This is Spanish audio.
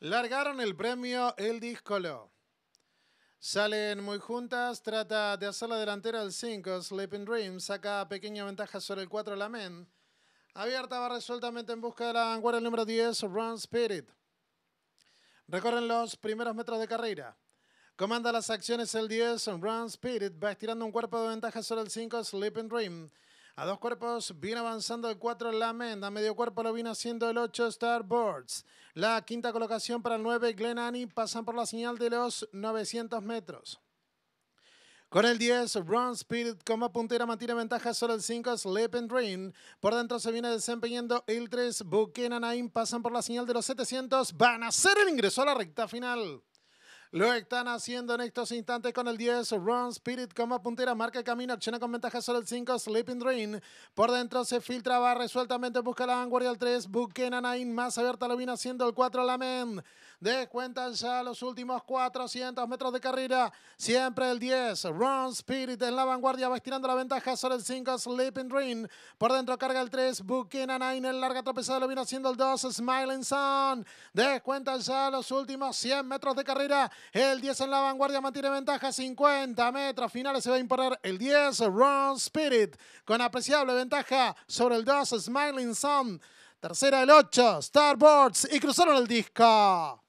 Largaron el premio El lo Salen muy juntas, trata de hacer la delantera al 5, Sleeping Dream, saca pequeña ventaja sobre el 4, Men. Abierta va resueltamente en busca de la vanguardia el número 10, Run Spirit. Recorren los primeros metros de carrera. Comanda las acciones el 10, Run Spirit, va estirando un cuerpo de ventaja sobre el 5, Sleeping Dream. A dos cuerpos viene avanzando el 4 la menda. Medio cuerpo lo viene haciendo el 8 Starboards. La quinta colocación para el 9 Glen Annie. Pasan por la señal de los 900 metros. Con el 10, run speed como puntera mantiene ventaja solo el 5, Sleep and Dream. Por dentro se viene desempeñando el 3, Buchanan naim Pasan por la señal de los 700. Van a hacer el ingreso a la recta final. Lo están haciendo en estos instantes con el 10. Run Spirit como puntera. Marca el camino. Chena con ventaja solo el 5. Sleeping Dream. Por dentro se filtra. resueltamente. Busca la vanguardia al 3. Buchanan Nine. Más abierta lo viene haciendo el 4. Lamen. Descuentan ya los últimos 400 metros de carrera. Siempre el 10. Run Spirit en la vanguardia va estirando la ventaja sobre el 5. Sleeping Dream. Por dentro carga el 3. Buchanan Nine. El larga tropezado lo viene haciendo el 2. Smiling Sun. Descuentan ya los últimos 100 metros de carrera. El 10 en la vanguardia mantiene ventaja 50 metros. Finales se va a imponer el 10. Run Spirit. Con apreciable ventaja sobre el 2. Smiling Sun. Tercera el 8, Starboards y cruzaron el disco.